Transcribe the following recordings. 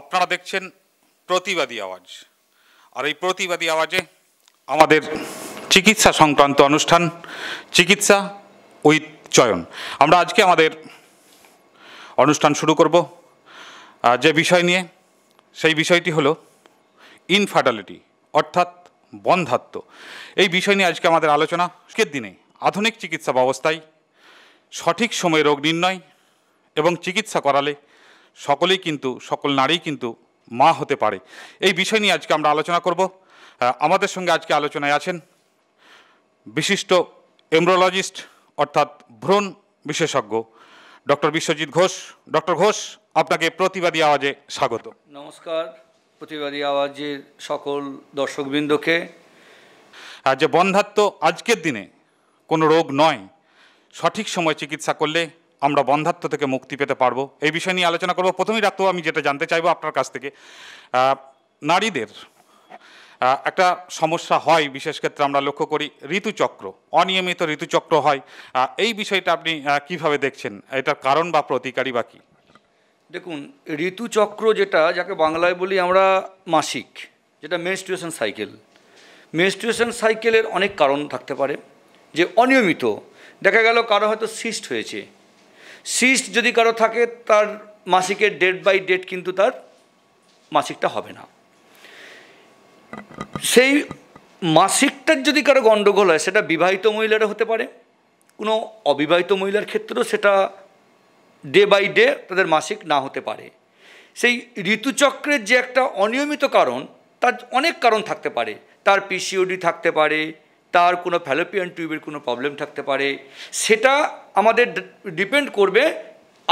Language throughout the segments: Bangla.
আপনারা দেখছেন প্রতিবাদী আওয়াজ আর এই প্রতিবাদী আওয়াজে আমাদের চিকিৎসা সংক্রান্ত অনুষ্ঠান চিকিৎসা উইথ চয়ন আমরা আজকে আমাদের অনুষ্ঠান শুরু করব যে বিষয় নিয়ে সেই বিষয়টি হলো ইনফার্টালিটি অর্থাৎ বন্ধাত্ম এই বিষয় নিয়ে আজকে আমাদের আলোচনা আজকের দিনে আধুনিক চিকিৎসা ব্যবস্থায় সঠিক সময়ে রোগ নির্ণয় এবং চিকিৎসা করালে সকলেই কিন্তু সকল নারী কিন্তু মা হতে পারে এই বিষয় নিয়ে আজকে আমরা আলোচনা করব আমাদের সঙ্গে আজকে আলোচনায় আছেন বিশিষ্ট এমব্রোলজিস্ট অর্থাৎ ভ্রণ বিশেষজ্ঞ ডক্টর বিশ্বজিৎ ঘোষ ডক্টর ঘোষ আপনাকে প্রতিবাদী আওয়াজে স্বাগত নমস্কার প্রতিবাদী আওয়াজের সকল দর্শকবৃন্দকে যে বন্ধাত্ম আজকের দিনে কোনো রোগ নয় সঠিক সময় চিকিৎসা করলে আমরা বন্ধাত্ম থেকে মুক্তি পেতে পারবো এই বিষয় নিয়ে আলোচনা করবো প্রথমেই রাখতো আমি যেটা জানতে চাইবো আপনার কাছ থেকে নারীদের একটা সমস্যা হয় বিশেষ ক্ষেত্রে আমরা লক্ষ্য করি ঋতুচক্র অনিয়মিত ঋতুচক্র হয় এই বিষয়টা আপনি কিভাবে দেখছেন এটার কারণ বা প্রতিকারী বা কী দেখুন ঋতুচক্র যেটা যাকে বাংলায় বলি আমরা মাসিক যেটা মেনস্টুয়েশন সাইকেল মেনস্টুয়েশন সাইকেলের অনেক কারণ থাকতে পারে যে অনিয়মিত দেখা গেল কারো হয়তো সিস্ট হয়েছে সিস্ট যদি কারো থাকে তার মাসিকের ডেট বাই ডেট কিন্তু তার মাসিকটা হবে না সেই মাসিকটার যদি কারো গণ্ডগোল হয় সেটা বিবাহিত মহিলারা হতে পারে কোনো অবিবাহিত মহিলার ক্ষেত্রেও সেটা ডে বাই ডে তাদের মাসিক না হতে পারে সেই ঋতুচক্রের যে একটা অনিয়মিত কারণ তার অনেক কারণ থাকতে পারে তার পিসিওডি থাকতে পারে তার কোনো ফ্যালোপিয়ান টিউবের কোনো প্রবলেম থাকতে পারে সেটা আমাদের ডিপেন্ড করবে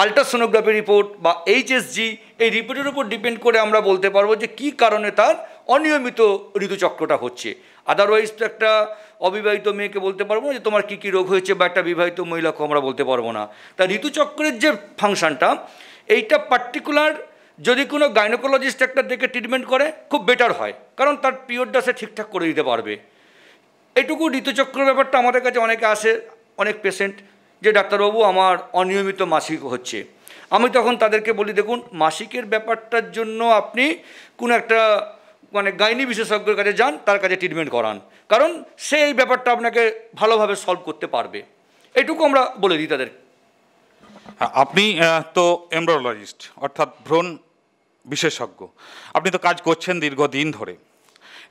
আলট্রাসোনোগ্রাফি রিপোর্ট বা এইচএসজি এই রিপোর্টের উপর ডিপেন্ড করে আমরা বলতে পারবো যে কি কারণে তার অনিয়মিত ঋতুচক্রটা হচ্ছে আদারওয়াইজ তো একটা অবিবাহিত মেয়েকে বলতে পারবো না যে তোমার কী কী রোগ হয়েছে বা একটা বিবাহিত মহিলাকে আমরা বলতে পারবো না তা ঋতুচক্রের যে ফাংশানটা এইটা পার্টিকুলার যদি কোনো গাইনোকোলজিস্ট একটা দেখে ট্রিটমেন্ট করে খুব বেটার হয় কারণ তার পিরিয়ডটা সে ঠিকঠাক করে দিতে পারবে এটুকু ঋতুচক্র ব্যাপারটা আমাদের কাছে অনেকে আসে অনেক পেশেন্ট যে ডাক্তারবাবু আমার অনিয়মিত মাসিক হচ্ছে আমি তখন তাদেরকে বলি দেখুন মাসিকের ব্যাপারটার জন্য আপনি কোনো একটা মানে গাইনি বিশেষজ্ঞের কাছে যান তার কাছে ট্রিটমেন্ট করান কারণ সে এই ব্যাপারটা আপনাকে ভালোভাবে সলভ করতে পারবে এটুকু আমরা বলে দিই তাদের হ্যাঁ, আপনি তো এমব্রোলজিস্ট অর্থাৎ ভ্রণ বিশেষজ্ঞ আপনি তো কাজ করছেন দীর্ঘদিন ধরে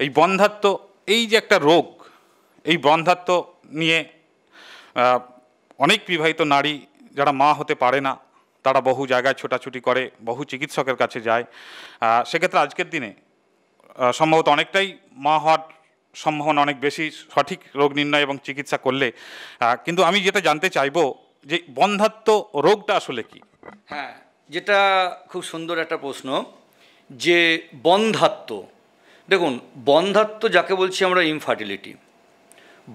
এই বন্ধাত্ম এই যে একটা রোগ এই বন্ধাত্ম নিয়ে অনেক বিবাহিত নারী যারা মা হতে পারে না তারা বহু জায়গায় ছোটাছুটি করে বহু চিকিৎসকের কাছে যায় সেক্ষেত্রে আজকের দিনে সম্ভবত অনেকটাই মা হওয়ার সম্ভাবনা অনেক বেশি সঠিক রোগ নির্ণয় এবং চিকিৎসা করলে কিন্তু আমি যেটা জানতে চাইবো যে বন্ধাত্ম রোগটা আসলে কি হ্যাঁ যেটা খুব সুন্দর একটা প্রশ্ন যে বন্ধাত্ম দেখুন বন্ধাত্ম যাকে বলছি আমরা ইনফার্টিলিটি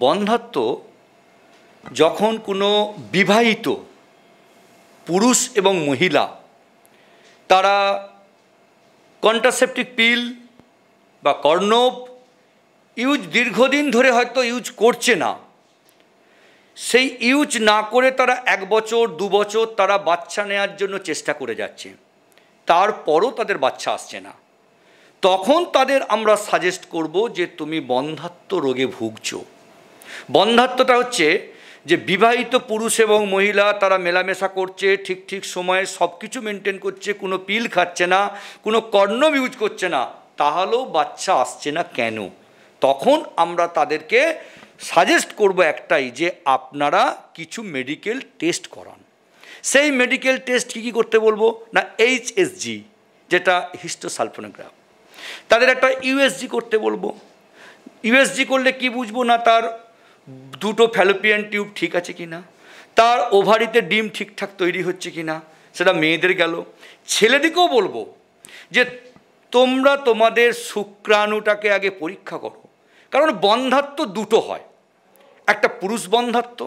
বন্ধাত্ম যখন কোনো বিবাহিত পুরুষ এবং মহিলা তারা কন্ট্রাসেপটিক পিল বা কর্ণব ইউজ দীর্ঘদিন ধরে হয়তো ইউজ করছে না সেই ইউজ না করে তারা এক বছর দু বছর তারা বাচ্চা নেয়ার জন্য চেষ্টা করে যাচ্ছে তারপরও তাদের বাচ্চা আসছে না তখন তাদের আমরা সাজেস্ট করব যে তুমি বন্ধাত্ম রোগে ভুগছো বন্ধাত্মটা হচ্ছে যে বিবাহিত পুরুষ এবং মহিলা তারা মেলামেশা করছে ঠিক ঠিক সময়ে সব কিছু মেনটেন করছে কোনো পিল খাচ্ছে না কোনো কর্ণম ইউজ করছে না তাহলেও বাচ্চা আসছে না কেন তখন আমরা তাদেরকে সাজেস্ট করব একটাই যে আপনারা কিছু মেডিকেল টেস্ট করান সেই মেডিকেল টেস্ট কী কী করতে বলবো না এইচএসজি যেটা হিস্টোসালফোনোগ্রাফ তাদের একটা ইউএসজি করতে বলবো ইউএসজি করলে কি বুঝবো না তার দুটো ফ্যালোপিয়ান টিউব ঠিক আছে কি না তার ওভারিতে ডিম ঠিকঠাক তৈরি হচ্ছে কি না সেটা মেয়েদের গেল ছেলেদিকেও বলবো যে তোমরা তোমাদের শুক্রাণুটাকে আগে পরীক্ষা করো কারণ বন্ধাত্ম দুটো হয় একটা পুরুষ বন্ধাত্ম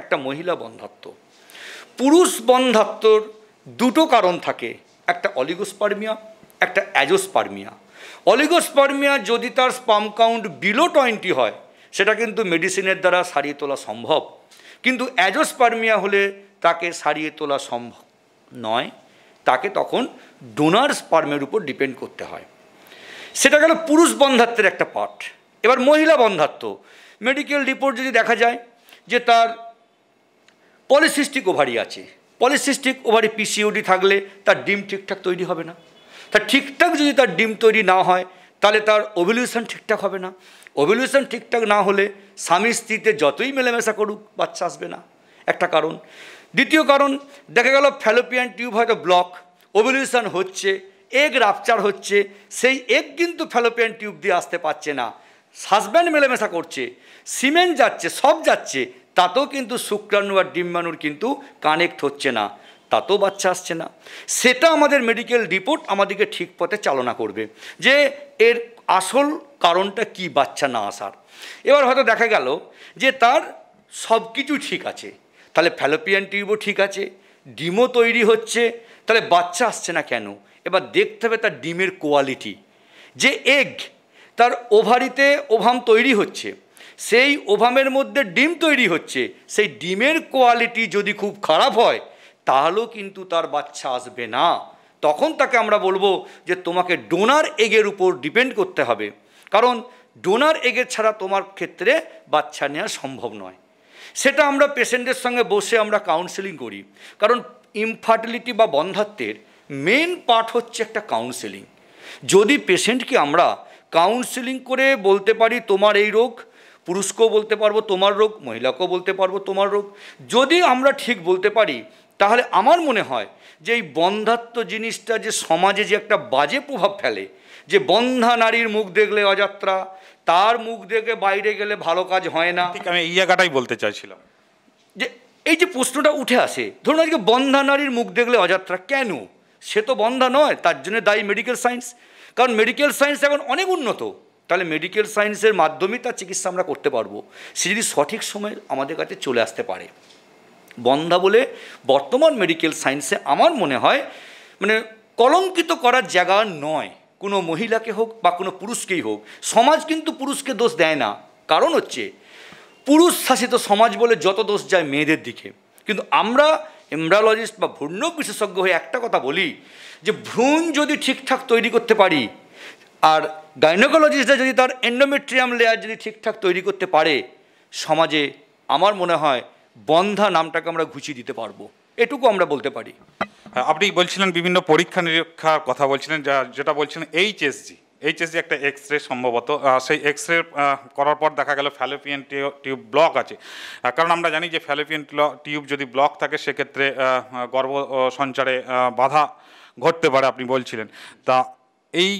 একটা মহিলা বন্ধাত্ম পুরুষ বন্ধাত্মর দুটো কারণ থাকে একটা অলিগোস্পার্মিয়া একটা অ্যাজোস্পার্মিয়া অলিগোস্পার্মিয়া যদি তার স্পাম কাউন্ট বিলো টোয়েন্টি হয় সেটা কিন্তু মেডিসিনের দ্বারা সারিয়ে তোলা সম্ভব কিন্তু অ্যাজোস্পার্মিয়া হলে তাকে সারিয়ে তোলা সম্ভব নয় তাকে তখন ডোনার স্পার্মের উপর ডিপেন্ড করতে হয় সেটা গেল পুরুষ বন্ধাত্বের একটা পার্ট এবার মহিলা বন্ধাত্ম মেডিকেল রিপোর্ট যদি দেখা যায় যে তার পলিসিস্টিক ওভারি আছে পলিসিস্টিক ওভারি পিসিওডি থাকলে তার ডিম ঠিকঠাক তৈরি হবে না তা ঠিকঠাক যদি তার ডিম তৈরি না হয় তাহলে তার ওভলিউশন ঠিকঠাক হবে না ওভলিউশন ঠিকঠাক না হলে স্বামী স্ত্রীতে যতই মেলামেশা করুক বাচ্চা আসবে না একটা কারণ দ্বিতীয় কারণ দেখা গেল ফ্যালোপিয়ান টিউব হয়তো ব্লক ওভলিউশন হচ্ছে এগ রাপচার হচ্ছে সেই এগ কিন্তু ফ্যালোপিয়ান টিউব দিয়ে আসতে পারছে না হাজব্যান্ড মেলামেশা করছে সিমেন্ট যাচ্ছে সব যাচ্ছে তাতেও কিন্তু শুক্রাণু আর ডিম্বাণুর কিন্তু কানেক্ট হচ্ছে না তাতেও বাচ্চা আসছে না সেটা আমাদের মেডিকেল রিপোর্ট আমাদেরকে ঠিক পথে চালনা করবে যে এর আসল কারণটা কি বাচ্চা না আসার এবার হয়তো দেখা গেল যে তার সব কিছু ঠিক আছে তাহলে ফ্যালোপিয়ান টিউবও ঠিক আছে ডিমও তৈরি হচ্ছে তাহলে বাচ্চা আসছে না কেন এবার দেখতে হবে তার ডিমের কোয়ালিটি যে এগ তার ওভারিতে ওভাম তৈরি হচ্ছে সেই ওভামের মধ্যে ডিম তৈরি হচ্ছে সেই ডিমের কোয়ালিটি যদি খুব খারাপ হয় তাহলেও কিন্তু তার বাচ্চা আসবে না তখন তাকে আমরা বলবো যে তোমাকে ডোনার এগের উপর ডিপেন্ড করতে হবে কারণ ডোনার এগের ছাড়া তোমার ক্ষেত্রে বাচ্চা নেওয়া সম্ভব নয় সেটা আমরা পেশেন্টের সঙ্গে বসে আমরা কাউন্সেলিং করি কারণ ইনফার্টিলিটি বা বন্ধাত্বের মেন পার্ট হচ্ছে একটা কাউন্সেলিং যদি পেশেন্টকে আমরা কাউন্সেলিং করে বলতে পারি তোমার এই রোগ পুরুষকেও বলতে পারবো তোমার রোগ মহিলাকেও বলতে পারবো তোমার রোগ যদি আমরা ঠিক বলতে পারি তাহলে আমার মনে হয় যে এই বন্ধাত্ম জিনিসটা যে সমাজে যে একটা বাজে প্রভাব ফেলে যে বন্ধা নারীর মুখ দেখলে অযাত্রা তার মুখ দেখে বাইরে গেলে ভালো কাজ হয় না ঠিক আমি এই জায়গাটাই বলতে চাইছিলাম যে এই যে প্রশ্নটা উঠে আসে ধরুন আজকে বন্ধা নারীর মুখ দেখলে অযাত্রা কেন সে তো বন্ধা নয় তার জন্য দায়ী মেডিকেল সায়েন্স কারণ মেডিকেল সায়েন্স এখন অনেক উন্নত তাহলে মেডিকেল সায়েন্সের মাধ্যমেই তার চিকিৎসা আমরা করতে পারবো সে যদি সঠিক সময়ে আমাদের কাছে চলে আসতে পারে বন্ধা বলে বর্তমান মেডিকেল সায়েন্সে আমার মনে হয় মানে কলঙ্কিত করার জায়গা নয় কোনো মহিলাকে হোক বা কোনো পুরুষকেই হোক সমাজ কিন্তু পুরুষকে দোষ দেয় না কারণ হচ্ছে পুরুষ শাসিত সমাজ বলে যত দোষ যায় মেয়েদের দিকে কিন্তু আমরা এমব্রালজিস্ট বা ভ্রূণ বিশেষজ্ঞ হয়ে একটা কথা বলি যে ভ্রূণ যদি ঠিকঠাক তৈরি করতে পারি আর গাইনোকোলজিস্টরা যদি তার এন্ডোমেট্রিয়াম লেয়ার যদি ঠিকঠাক তৈরি করতে পারে সমাজে আমার মনে হয় বন্ধা নামটাকে আমরা ঘুচিয়ে দিতে পারবো এটুকু আমরা বলতে পারি হ্যাঁ, আপনি বলছিলেন বিভিন্ন পরীক্ষা নিরীক্ষার কথা বলছিলেন যা যেটা বলছিলেন এইচএসজি এইচএসজি একটা এক্স রে সম্ভবত সেই এক্স রে করার পর দেখা গেল ফ্যালোপিয়ান টিউব ব্লক আছে কারণ আমরা জানি যে ফ্যালোপিয়ান টিউব যদি ব্লক থাকে সেক্ষেত্রে গর্ভ সঞ্চারে বাধা ঘটতে পারে আপনি বলছিলেন তা এই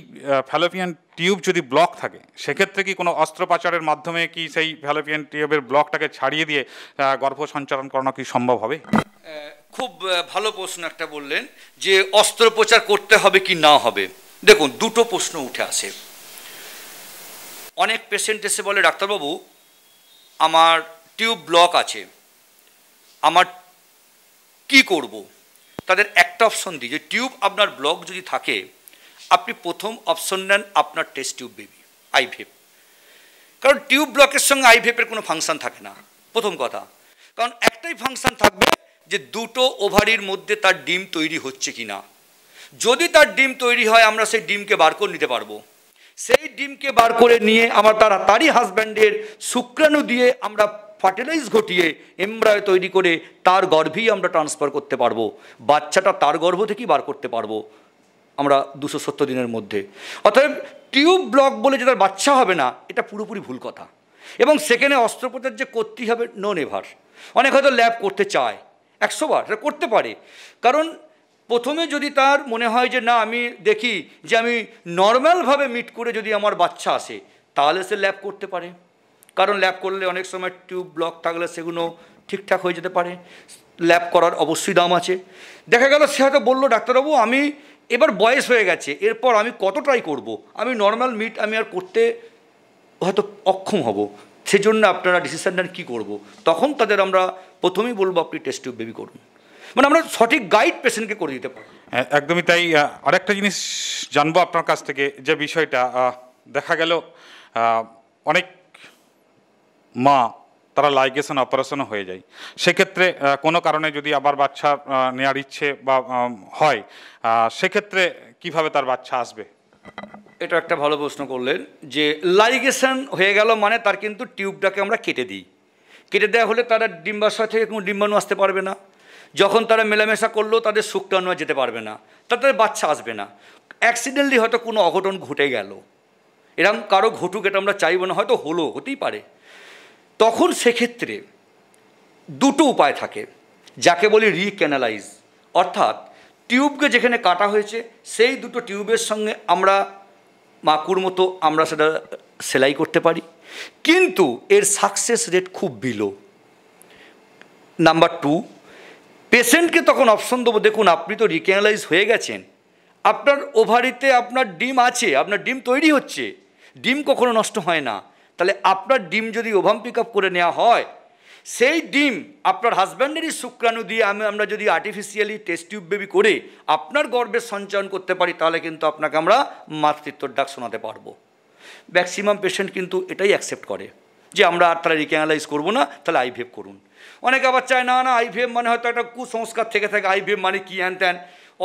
ফ্যালোপিয়ান টিউব যদি ব্লক থাকে সেক্ষেত্রে কি কোনো অস্ত্রোপচারের মাধ্যমে কি সেই ভ্যালোপিয়ান টিউবের ব্লকটাকে ছাড়িয়ে দিয়ে গর্ভ সঞ্চালন করানো কি সম্ভব হবে খুব ভালো প্রশ্ন একটা বললেন যে অস্ত্রোপচার করতে হবে কি না হবে দেখুন দুটো প্রশ্ন উঠে আসে অনেক পেশেন্ট এসে বলে ডাক্তারবাবু আমার টিউব ব্লক আছে আমার কি করব। তাদের একটা অপশন দিই যে টিউব আপনার ব্লক যদি থাকে আপনি প্রথম অপশন নেন আপনার টেস্ট টিউব বেবি আইভেপ কারণ টিউব ব্লকের সঙ্গে আইভেপের কোনো ফাংশন থাকে না প্রথম কথা কারণ একটাই ফাংশন থাকবে যে দুটো ওভারির মধ্যে তার ডিম তৈরি হচ্ছে কি না যদি তার ডিম তৈরি হয় আমরা সেই ডিমকে বার করে নিতে পারবো সেই ডিমকে বার করে নিয়ে আমার তারা তারই হাজব্যান্ডের শুক্রাণু দিয়ে আমরা ফার্টিলাইজ ঘটিয়ে এমব্রায় তৈরি করে তার গর্ভেই আমরা ট্রান্সফার করতে পারবো বাচ্চাটা তার গর্ভ থেকেই বার করতে পারবো আমরা দুশো সত্তর দিনের মধ্যে অতএব টিউব ব্লক বলে যে তার বাচ্চা হবে না এটা পুরোপুরি ভুল কথা এবং সেখানে অস্ত্রোপচার যে করতেই হবে নো নেভার অনেক হয়তো ল্যাব করতে চায় একশো বার সেটা করতে পারে কারণ প্রথমে যদি তার মনে হয় যে না আমি দেখি যে আমি নর্ম্যালভাবে মিট করে যদি আমার বাচ্চা আসে তাহলে সে ল্যাব করতে পারে কারণ ল্যাব করলে অনেক সময় টিউব ব্লক থাকলে সেগুলো ঠিকঠাক হয়ে যেতে পারে ল্যাব করার অবশ্যই দাম আছে দেখা গেল সে হয়তো বললো ডাক্তারবাবু আমি এবার বয়স হয়ে গেছে এরপর আমি কত ট্রাই করব। আমি নর্মাল মিট আমি আর করতে হয়তো অক্ষম হব সেজন্য আপনারা ডিসিশন নেন কী করবো তখন তাদের আমরা প্রথমেই বলবো আপনি টেস্ট টিউব বেবি করুন মানে আমরা সঠিক গাইড পেশেন্টকে করে দিতে পারি একদমই তাই আরেকটা জিনিস জানবো আপনার কাছ থেকে যে বিষয়টা দেখা গেল অনেক মা তারা লাইগেশন অপারেশনও হয়ে যায় সেক্ষেত্রে কোনো কারণে যদি আবার বাচ্চা নেওয়ার ইচ্ছে বা হয় সেক্ষেত্রে কিভাবে তার বাচ্চা আসবে এটা একটা ভালো প্রশ্ন করলেন যে লাইগেশন হয়ে গেল মানে তার কিন্তু টিউবটাকে আমরা কেটে দিই কেটে দেওয়া হলে তারা ডিম্বাশয় থেকে কোনো ডিম্বাণু আসতে পারবে না যখন তারা মেলামেশা করলেও তাদের শুক্রাণু যেতে পারবে না তাদের বাচ্চা আসবে না অ্যাক্সিডেন্টলি হয়তো কোনো অঘটন ঘটে গেল এরকম কারো ঘটুক এটা আমরা চাইব না হয়তো হলো হতেই পারে তখন সেক্ষেত্রে দুটো উপায় থাকে যাকে বলি রিক্যানালাইজ অর্থাৎ টিউবকে যেখানে কাটা হয়েছে সেই দুটো টিউবের সঙ্গে আমরা মাকুর মতো আমরা সেটা সেলাই করতে পারি কিন্তু এর সাকসেস রেট খুব বিলো নাম্বার টু পেশেন্টকে তখন অপশন দেবো দেখুন আপনি তো রিক্যানালাইজ হয়ে গেছেন আপনার ওভারিতে আপনার ডিম আছে আপনার ডিম তৈরি হচ্ছে ডিম কখনো নষ্ট হয় না তাহলে আপনার ডিম যদি ওভাম পিক আপ করে নেওয়া হয় সেই ডিম আপনার হাজব্যান্ডেরই শুক্রাণু দিয়ে আমি আমরা যদি আর্টিফিশিয়ালি টেস্ট টিউব বেবি করে আপনার গর্বের সঞ্চয়ন করতে পারি তাহলে কিন্তু আপনাকে আমরা মাতৃত্বর ডাক শোনাতে পারবো ম্যাক্সিমাম পেশেন্ট কিন্তু এটাই অ্যাকসেপ্ট করে যে আমরা আর তাহলে রিক্যানালাইজ করবো না তাহলে আইভিএফ করুন অনেকে আবার চায় না না আইভিএফ মানে হয়তো একটা কুসংস্কার থেকে থাকে আইভিএফ মানে কী হ্যান ত্যান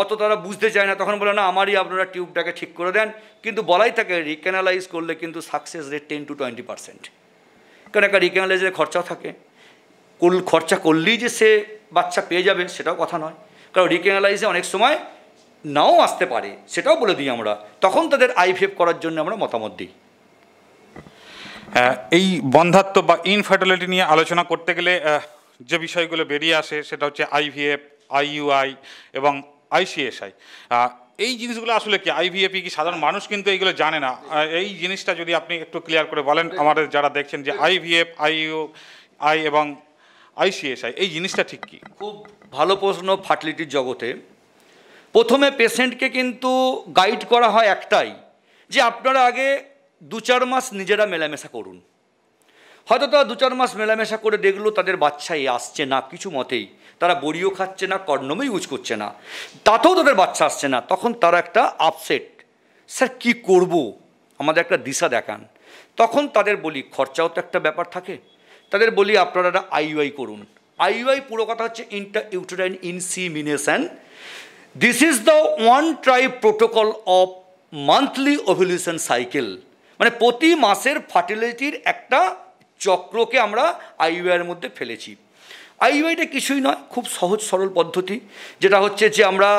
অত তারা বুঝতে চায় না তখন বলে না আমারই আপনারা টিউবটাকে ঠিক করে দেন কিন্তু বলাই থাকে রিক্যানালাইজ করলে কিন্তু success rate ten to twenty percent কারণ একটা রিক্যানালাইজের খরচাও থাকে খরচা করলেই যে সে বাচ্চা পেয়ে যাবে সেটাও কথা নয় কারণ রিক্যানালাইজে অনেক সময় নাও আসতে পারে সেটাও বলে দিই আমরা তখন তাদের আইভিএফ করার জন্য আমরা মতামত দিই এই বন্ধাত্ম বা ইনফার্টিলিটি নিয়ে আলোচনা করতে গেলে যে বিষয়গুলো বেরিয়ে আসে সেটা হচ্ছে আইভিএফ আইইউআই এবং আইসিএসআই এই জিনিসগুলো আসলে কি আইভিএপি কি সাধারণ মানুষ কিন্তু এইগুলো জানে না এই জিনিসটা যদি আপনি একটু ক্লিয়ার করে বলেন আচ্ছা। আমাদের যারা দেখছেন যে আইভিএফ আইইউ আই এবং আইসিএসআই এই জিনিসটা ঠিক কি খুব ভালো প্রশ্ন ফার্টিলিটির জগতে প্রথমে পেশেন্টকে কিন্তু গাইড করা হয় একটাই যে আপনারা আগে দু চার মাস নিজেরা মেলামেশা করুন হয়তো তারা দু চার মাস মেলামেশা করে দেখলো তাদের বাচ্চাই আসছে না কিছু মতেই তারা বড়িও খাচ্ছে না কর্ণমই ইউজ করছে না তাতেও তাদের বাচ্চা আসছে না তখন তারা একটা আপসেট স্যার কি করব আমাদের একটা দিশা দেখান তখন তাদের বলি খরচাও তো একটা ব্যাপার থাকে তাদের বলি আপনারা একটা আইওয়াই করুন আইওয়াই পুরো কথা হচ্ছে intrauterine insemination this is the one try protocol of monthly ovulation cycle মানে প্রতি মাসের ফার্টিলিটির একটা চক্রকে আমরা আইইউআইয়ের মধ্যে ফেলেছি আইউআইটা কিছুই নয় খুব সহজ সরল পদ্ধতি যেটা হচ্ছে যে আমরা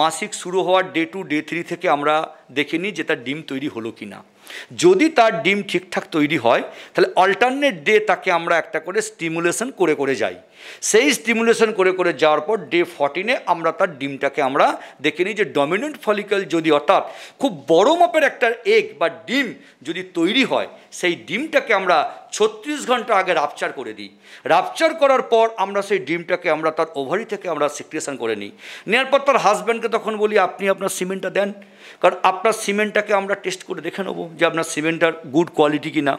মাসিক শুরু হওয়ার ডে টু ডে থ্রি থেকে আমরা দেখে নিই যে তার ডিম তৈরি হলো কি না যদি তার ডিম ঠিকঠাক তৈরি হয় তাহলে অল্টারনেট ডে তাকে আমরা একটা করে স্টিমুলেশন করে করে যাই সেই স্টিমুলেশন করে করে যাওয়ার পর ডে ফর্টিনে আমরা তার ডিমটাকে আমরা দেখে নিই যে ডমিনেন্ট ফলিক্যাল যদি অর্থাৎ খুব বড় মাপের একটা এগ বা ডিম যদি তৈরি হয় সেই ডিমটাকে আমরা ছত্রিশ ঘন্টা আগে রাপচার করে দিই রাপচার করার পর আমরা সেই ডিমটাকে আমরা তার ওভারি থেকে আমরা সিক্রেশন করে নিই নেওয়ার পর তার হাজব্যান্ডকে তখন বলি আপনি আপনার সিমেন্টটা দেন কারণ আপনার সিমেন্টটাকে আমরা টেস্ট করে দেখে নেবো যে আপনার সিমেন্টটার গুড কোয়ালিটি কি না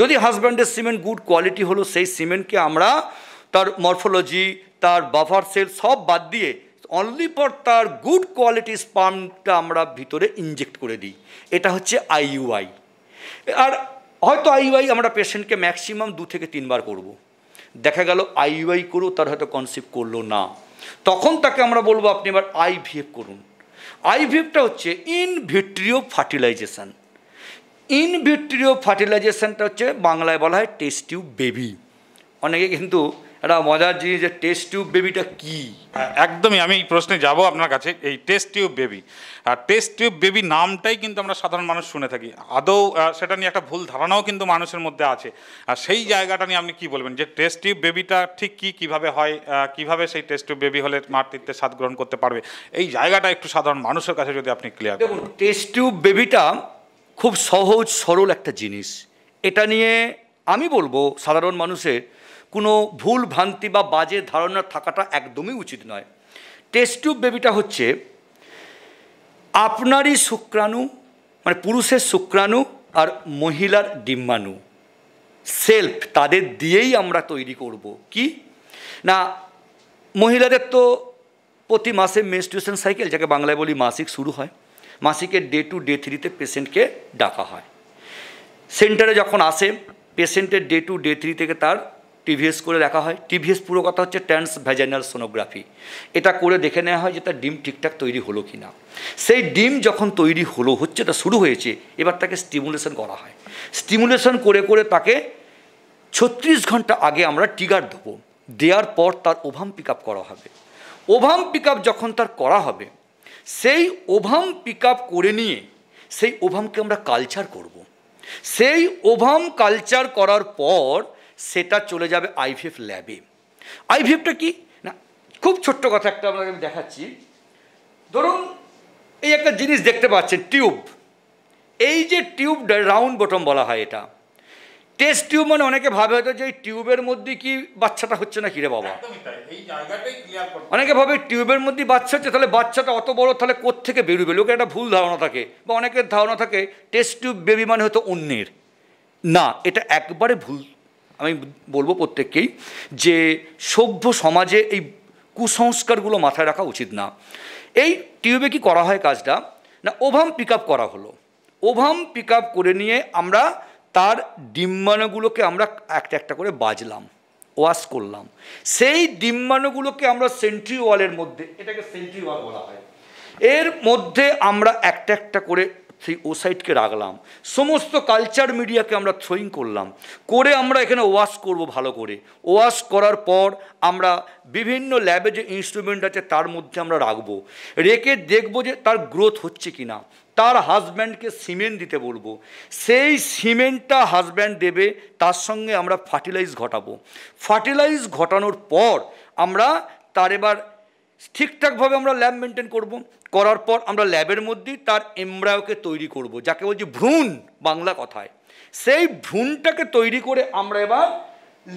যদি হাজব্যান্ডের সিমেন্ট গুড কোয়ালিটি হলো সেই সিমেন্টকে আমরা তার মরফোলজি তার বাফার সেল সব বাদ দিয়ে অনলি ফর তার গুড কোয়ালিটি স্পামটা আমরা ভিতরে ইনজেক্ট করে দিই এটা হচ্ছে আইইউআই আর হয়তো আইইউআই আমরা পেশেন্টকে ম্যাক্সিমাম দু থেকে তিনবার করব। দেখা গেল আইইউআই করেও তার হয়তো কনসেপ্ট করলো না তখন তাকে আমরা বলবো আপনি এবার আইভিএফ করুন আইভিএফটা হচ্ছে in vitro fertilisation in vitro ফার্টিলাইজেশানটা হচ্ছে বাংলায় বলা হয় টেস্টিউ বেবি অনেকে কিন্তু একটা মজার জিনিস যে টেস্ট টিউব বেবিটা কি হ্যাঁ, একদমই আমি এই প্রশ্নে যাব আপনার কাছে এই টেস্ট টিউব বেবি আর টেস্ট টিউব বেবি নামটাই কিন্তু আমরা সাধারণ মানুষ শুনে থাকি আদৌ সেটা নিয়ে একটা ভুল ধারণাও কিন্তু মানুষের মধ্যে আছে আর সেই জায়গাটা নিয়ে আপনি কি বলবেন যে টেস্ট টিউব বেবিটা ঠিক কি কিভাবে হয় কিভাবে সেই টেস্ট টিউব বেবি হলে মাতৃত্বের স্বাদ গ্রহণ করতে পারবে এই জায়গাটা একটু সাধারণ মানুষের কাছে যদি আপনি ক্লিয়ার দেখুন টেস্ট টিউব বেবিটা খুব সহজ সরল একটা জিনিস এটা নিয়ে আমি বলবো সাধারণ মানুষের কোনো ভুল ভ্রান্তি বা বাজে ধারণা থাকাটা একদমই উচিত নয় টেস্ট বেবিটা হচ্ছে আপনারই শুক্রাণু মানে পুরুষের শুক্রাণু আর মহিলার ডিম্বাণু সেলফ তাদের দিয়েই আমরা তৈরি করব কি না মহিলাদের তো প্রতি মাসে মেনস্ট্রুয়েশন সাইকেল যাকে বাংলায় বলি মাসিক শুরু হয় মাসিকের ডে টু ডে থ্রিতে পেশেন্টকে ডাকা হয় সেন্টারে যখন আসে পেশেন্টের ডে টু ডে থ্রি থেকে তার টিভিএস করে রাখা হয় টিভিএস পুরো কথা হচ্ছে ট্রান্স ভ্যাজাইনাল সোনোগ্রাফি এটা করে দেখে নেওয়া হয় যে তার ডিম ঠিকঠাক তৈরি হলো কি না সেই ডিম যখন তৈরি হলো হচ্ছে এটা শুরু হয়েছে এবার তাকে স্টিমুলেশন করা হয় স্টিমুলেশন করে করে তাকে ছত্রিশ ঘন্টা আগে আমরা টিগার দেবো দেওয়ার পর তার ওভাম পিক করা হবে ওভাম পিক যখন তার করা হবে সেই ওভাম পিক করে নিয়ে সেই ওভামকে আমরা কালচার করব। সেই ওভাম কালচার করার পর সেটা চলে যাবে আইভিএফ ল্যাবে আইভিএফটা কি না খুব ছোট্ট কথা একটা আপনাকে আমি দেখাচ্ছি ধরুন এই একটা জিনিস দেখতে পাচ্ছেন টিউব এই যে টিউব রাউন্ড বটম বলা হয় এটা টেস্ট টিউব মানে অনেকে ভাবে হয়তো যে এই টিউবের মধ্যে কি বাচ্চাটা হচ্ছে না কিরে বাবা অনেকে ভাবে টিউবের মধ্যে বাচ্চা হচ্ছে তাহলে বাচ্চাটা অত বড় তাহলে কোত্থেকে বেরোবে লোকের একটা ভুল ধারণা থাকে বা অনেকের ধারণা থাকে টেস্ট টিউব বেবি মানে হয়তো অন্যের না এটা একবারে ভুল আমি বলবো প্রত্যেককেই যে সভ্য সমাজে এই কুসংস্কারগুলো মাথায় রাখা উচিত না এই টিউবে কি করা হয় কাজটা না ওভাম পিক করা হলো ওভাম পিক করে নিয়ে আমরা তার ডিম্বাণুগুলোকে আমরা একটা একটা করে বাজলাম ওয়াশ করলাম সেই ডিম্বাণুগুলোকে আমরা সেন্ট্রিওয়ালের মধ্যে এটাকে সেন্ট্রিওয়াল বলা হয় এর মধ্যে আমরা একটা একটা করে সেই ওসাইটকে রাখলাম সমস্ত কালচার মিডিয়াকে আমরা থ্রোয়িং করলাম করে আমরা এখানে ওয়াশ করব ভালো করে ওয়াশ করার পর আমরা বিভিন্ন ল্যাবে যে ইনস্ট্রুমেন্ট আছে তার মধ্যে আমরা রাখবো রেখে দেখব যে তার গ্রোথ হচ্ছে কি না তার হাজব্যান্ডকে সিমেন্ট দিতে বলবো সেই সিমেন্টটা হাজব্যান্ড দেবে তার সঙ্গে আমরা ফার্টিলাইজ ঘটাবো ফার্টিলাইজ ঘটানোর পর আমরা তার এবার ঠিকঠাকভাবে আমরা ল্যাব মেনটেন করব করার পর আমরা ল্যাবের মধ্যেই তার এমব্রায়োকে তৈরি করব যাকে বলছি ভ্রুণ বাংলা কথায় সেই ভ্রুণটাকে তৈরি করে আমরা এবার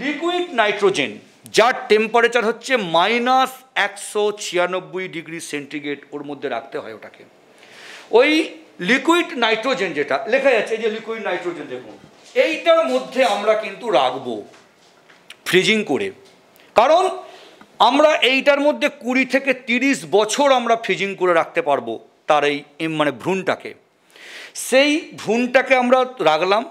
লিকুইড নাইট্রোজেন যার টেম্পারেচার হচ্ছে মাইনাস একশো ছিয়ানব্বই ডিগ্রি সেন্টিগ্রেড ওর মধ্যে রাখতে হয় ওটাকে ওই লিকুইড নাইট্রোজেন যেটা লেখা যাচ্ছে যে লিকুইড নাইট্রোজেন দেখুন এইটার মধ্যে আমরা কিন্তু রাখবো ফ্রিজিং করে কারণ আমরা এইটার মধ্যে কুড়ি থেকে তিরিশ বছর আমরা ফ্রিজিং করে রাখতে পারবো তার এই মানে ভ্রূণটাকে সেই ভ্রূণটাকে আমরা রাখলাম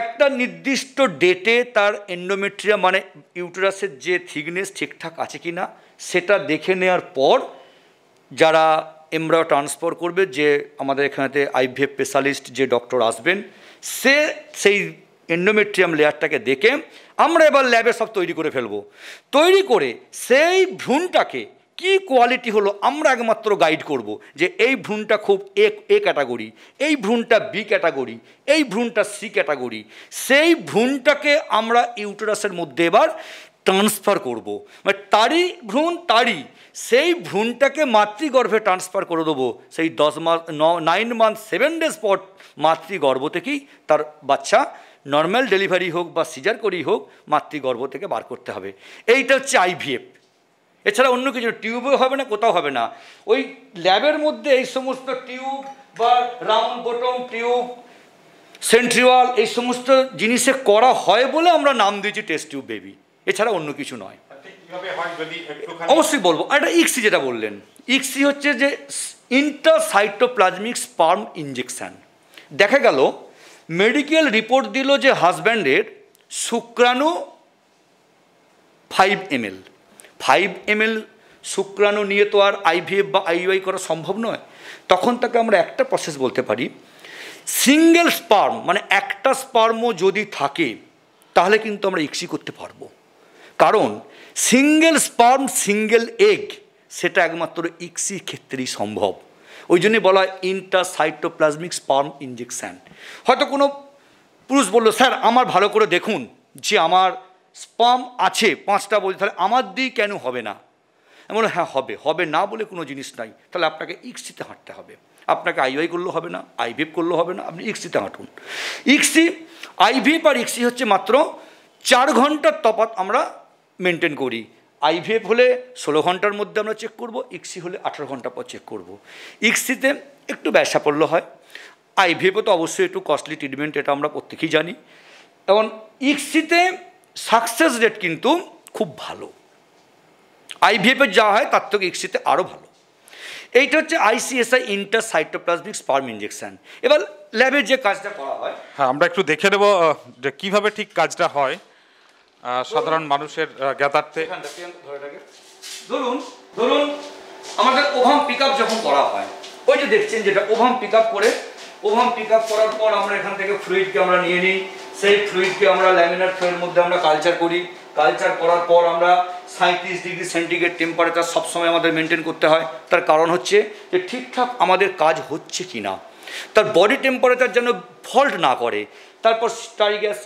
একটা নির্দিষ্ট ডেটে তার এন্ডোমেট্রিয়া মানে ইউটেরাসের যে থিকনেস ঠিকঠাক আছে কি না সেটা দেখে নেওয়ার পর যারা এমরা ট্রান্সফার করবে যে আমাদের এখানেতে আইভিএফ স্পেশালিস্ট যে ডক্টর আসবেন সে সেই এন্ডোমেট্রিয়াম লেয়ারটাকে দেখে আমরা এবার ল্যাবে সব তৈরি করে ফেলব তৈরি করে সেই ভ্রূণটাকে কি কোয়ালিটি হলো আমরা একমাত্র গাইড করব যে এই ভ্রূণটা খুব এ এ ক্যাটাগরি এই ভ্রূণটা বি ক্যাটাগরি এই ভ্রূণটা সি ক্যাটাগরি সেই ভ্রূণটাকে আমরা ইউটারাসের মধ্যে এবার ট্রান্সফার করব মানে তারই ভ্রূণ তারই সেই ভ্রূণটাকে মাতৃগর্ভে ট্রান্সফার করে দেবো সেই দশ মাস নাইন মান্থ সেভেন ডেজ পর মাতৃগর্ভ থেকেই তার বাচ্চা নর্মাল ডেলিভারি হোক বা সিজার করেই হোক মাতৃগর্ভ থেকে বার করতে হবে এইটা হচ্ছে আইভিএফ এছাড়া অন্য কিছু টিউবও হবে না কোথাও হবে না ওই ল্যাবের মধ্যে এই সমস্ত টিউব বা রাউন্ড বটম টিউব সেন্ট্রিওয়াল এই সমস্ত জিনিসে করা হয় বলে আমরা নাম দিয়েছি টেস্ট টিউব বেবি এছাড়া অন্য কিছু নয় অবশ্যই বলবো একটা ইক্সি যেটা বললেন ইক্সি হচ্ছে যে ইন্টারসাইটোপ্লাজমিক স্পার্ম ইঞ্জেকশান দেখা গেল মেডিকেল রিপোর্ট দিল যে হাজব্যান্ডের শুক্রাণু five M L five M L শুক্রাণু নিয়ে তো আর আইভিএফ বা আইইউআই করা সম্ভব নয় তখন তাকে আমরা একটা প্রসেস বলতে পারি সিঙ্গেল স্পার্ম মানে একটা স্পার্মও যদি থাকে তাহলে কিন্তু আমরা ইক্সি করতে পারবো কারণ সিঙ্গেল স্পার্ম সিঙ্গেল এগ সেটা একমাত্র ইক্সি ক্ষেত্রেই সম্ভব ওই জন্যই বলা হয় ইন্টাসাইটোপ্লাজমিক স্পার্ম ইঞ্জেকশান হয়তো কোনো পুরুষ বলল স্যার আমার ভালো করে দেখুন যে আমার স্পাম আছে পাঁচটা বলছে তাহলে আমার দিয়ে কেন হবে না আমি বললাম হ্যাঁ হবে হবে না বলে কোনো জিনিস নাই তাহলে আপনাকে ইক্সিতে হাঁটতে হবে আপনাকে আইওয়াই করলে হবে না আইভিএফ করলে হবে না আপনি ইক্সিতে হাঁটুন ইক্সি আইভিএফ আর ইক্সি হচ্ছে মাত্র চার ঘন্টার তপাত আমরা মেনটেন করি আইভিএফ হলে ষোলো ঘন্টার মধ্যে আমরা চেক করব ইক্সি হলে আঠারো ঘন্টা পর চেক করব ইক্সিতে একটু ব্যবসা পড়ল হয় আইভিএফে তো অবশ্যই একটু কস্টলি ট্রিটমেন্ট এটা আমরা প্রত্যেকেই জানি এবং ইক্সিতে সাকসেস রেট কিন্তু খুব ভালো আইভিএফে যা হয় তার থেকে ইক্সিতে আরও ভালো এইটা হচ্ছে ICSI intracytoplasmic sperm injection এবার ল্যাবে যে কাজটা করা হয় হ্যাঁ আমরা একটু দেখে নেব যে কীভাবে ঠিক কাজটা হয় সাধারণ মানুষের জ্ঞাতার্থে ধরুন ধরুন আমাদের ওভাম পিক যখন করা হয় ওই যে দেখছেন যেটা ওভাম পিক করে ওভাম পিক করার পর আমরা এখান থেকে ফ্লুইডকে আমরা নিয়ে নিই সেই ফ্লুইডকে আমরা ল্যামিনার ফ্লোয়ের মধ্যে আমরা কালচার করি কালচার করার পর আমরা সাঁত্রিশ ডিগ্রি সেন্টিগ্রেড টেম্পারেচার সবসময় আমাদের মেনটেন করতে হয় তার কারণ হচ্ছে যে ঠিকঠাক আমাদের কাজ হচ্ছে কি না তার বডি টেম্পারেচার যেন ফল্ট না করে তারপর স্টারি গ্যাস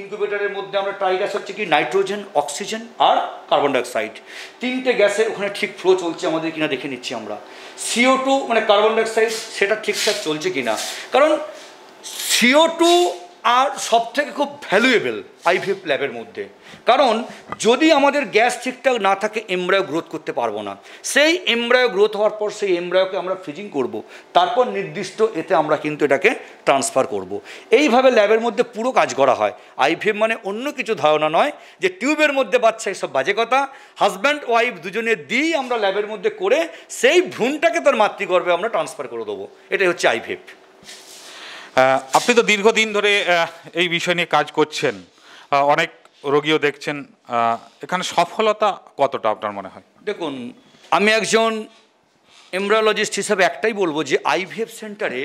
ইনকিউবেটারের মধ্যে আমরা ট্রাই গ্যাস হচ্ছে কি নাইট্রোজেন অক্সিজেন আর কার্বন ডাইঅক্সাইড তিনটে গ্যাসের ওখানে ঠিক ফ্লো চলছে আমাদের কিনা দেখে নিচ্ছি আমরা সিও টু মানে কার্বন ডাইঅক্সাইড সেটা ঠিকঠাক চলছে কিনা কারণ সিও টু আর সব থেকে খুব ভ্যালুয়েবল আইভিএফ ল্যাবের মধ্যে কারণ যদি আমাদের গ্যাস ঠিকঠাক না থাকে এমব্রায়ো গ্রোথ করতে পারবো না সেই এমব্রায়ো গ্রোথ হওয়ার পর সেই এমব্রায়োকে আমরা ফ্রিজিং করব। তারপর নির্দিষ্ট এতে আমরা কিন্তু এটাকে ট্রান্সফার করব। এইভাবে ল্যাবের মধ্যে পুরো কাজ করা হয় আইভিএফ মানে অন্য কিছু ধারণা নয় যে টিউবের মধ্যে বাচ্চা এসব বাজে কথা হাজব্যান্ড ওয়াইফ দুজনে দিয়েই আমরা ল্যাবের মধ্যে করে সেই ভ্রূণটাকে তার মাতৃগর্ভে আমরা ট্রান্সফার করে দেবো এটাই হচ্ছে আইভিএফ আপনি তো দীর্ঘদিন ধরে এই বিষয় নিয়ে কাজ করছেন অনেক রোগীও দেখছেন এখানে সফলতা কতটা আপনার মনে হয় দেখুন আমি একজন এমব্রায়োলজিস্ট হিসাবে একটাই বলবো যে আইভিএফ সেন্টারে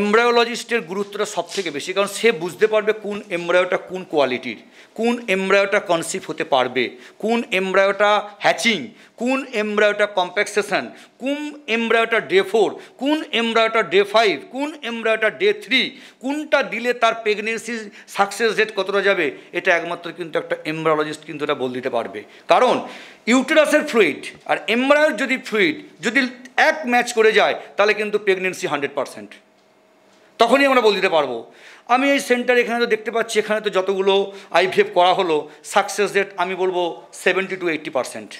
এমব্রায়োলজিস্টের গুরুত্বটা সব থেকে বেশি কারণ সে বুঝতে পারবে কোন এমব্রায়োটা কোন কোয়ালিটির কোন এমব্রায়োটা কনসিভ হতে পারবে কোন এমব্রায়োটা হ্যাচিং কোন এমব্রায়োটা কম্প্যাক্সেশন কোন এমব্রায়োটা ডে ফোর কোন এমব্রায়োটা ডে ফাইভ কোন এমব্রায়োটা ডে থ্রি কোনটা দিলে তার প্রেগনেন্সি সাকসেস রেট কতটা যাবে এটা একমাত্র কিন্তু একটা এমব্রায়োলজিস্ট কিন্তু এটা বল দিতে পারবে কারণ ইউটেরাসের ফ্লুইড আর এমব্রায়োর যদি ফ্লুইড যদি এক ম্যাচ করে যায় তাহলে কিন্তু প্রেগনেন্সি হান্ড্রেড পারসেন্ট তখনই আমরা বলে দিতে পারবো আমি এই সেন্টার এখানে তো দেখতে পাচ্ছি এখানে তো যতগুলো আইভিএফ করা হলো সাকসেস রেট আমি বলবো সেভেন্টি টু এইট্টি পারসেন্ট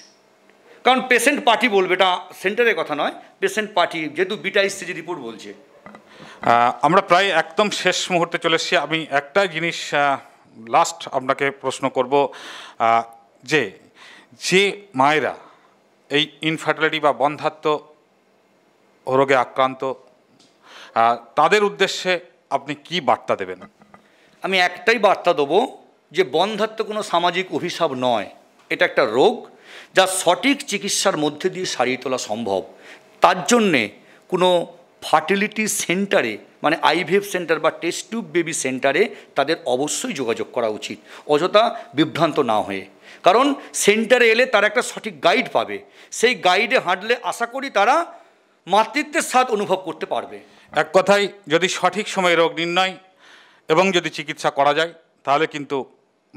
কারণ পেশেন্ট পার্টি বলবে এটা সেন্টারের কথা নয় পেশেন্ট পার্টি যেহেতু বিটা ইসিজি রিপোর্ট বলছে আমরা প্রায় একদম শেষ মুহূর্তে চলে এসেছি আমি একটা জিনিস লাস্ট আপনাকে প্রশ্ন করব যে যে মায়েরা এই ইনফার্টিলিটি বা বন্ধাত্ম রোগে আক্রান্ত তাদের উদ্দেশ্যে আপনি কি বার্তা দেবেন আমি একটাই বার্তা দেবো যে বন্ধাত্ম কোনো সামাজিক অভিশাপ নয় এটা একটা রোগ যা সঠিক চিকিৎসার মধ্যে দিয়ে সারিয়ে তোলা সম্ভব তার জন্যে কোনো ফার্টিলিটি সেন্টারে মানে আইভিএফ সেন্টার বা টেস্ট টিউব বেবি সেন্টারে তাদের অবশ্যই যোগাযোগ করা উচিত অযথা বিভ্রান্ত না হয়ে কারণ সেন্টারে এলে তারা একটা সঠিক গাইড পাবে সেই গাইডে হাঁটলে আশা করি তারা মাতৃত্বের স্বাদ অনুভব করতে পারবে এক কথায় যদি সঠিক সময়ে রোগ নির্ণয় এবং যদি চিকিৎসা করা যায় তাহলে কিন্তু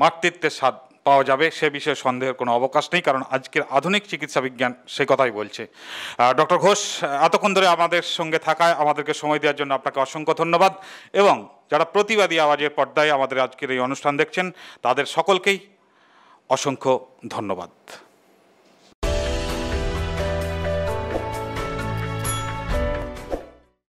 মাতৃত্বের স্বাদ পাওয়া যাবে সে বিষয়ে সন্দেহের কোনো অবকাশ নেই কারণ আজকের আধুনিক চিকিৎসা বিজ্ঞান সে কথাই বলছে ডক্টর ঘোষ এতক্ষণ ধরে আমাদের সঙ্গে থাকায় আমাদেরকে সময় দেওয়ার জন্য আপনাকে অসংখ্য ধন্যবাদ এবং যারা প্রতিবাদী আওয়াজের পর্দায় আমাদের আজকের এই অনুষ্ঠান দেখছেন তাদের সকলকেই অসংখ্য ধন্যবাদ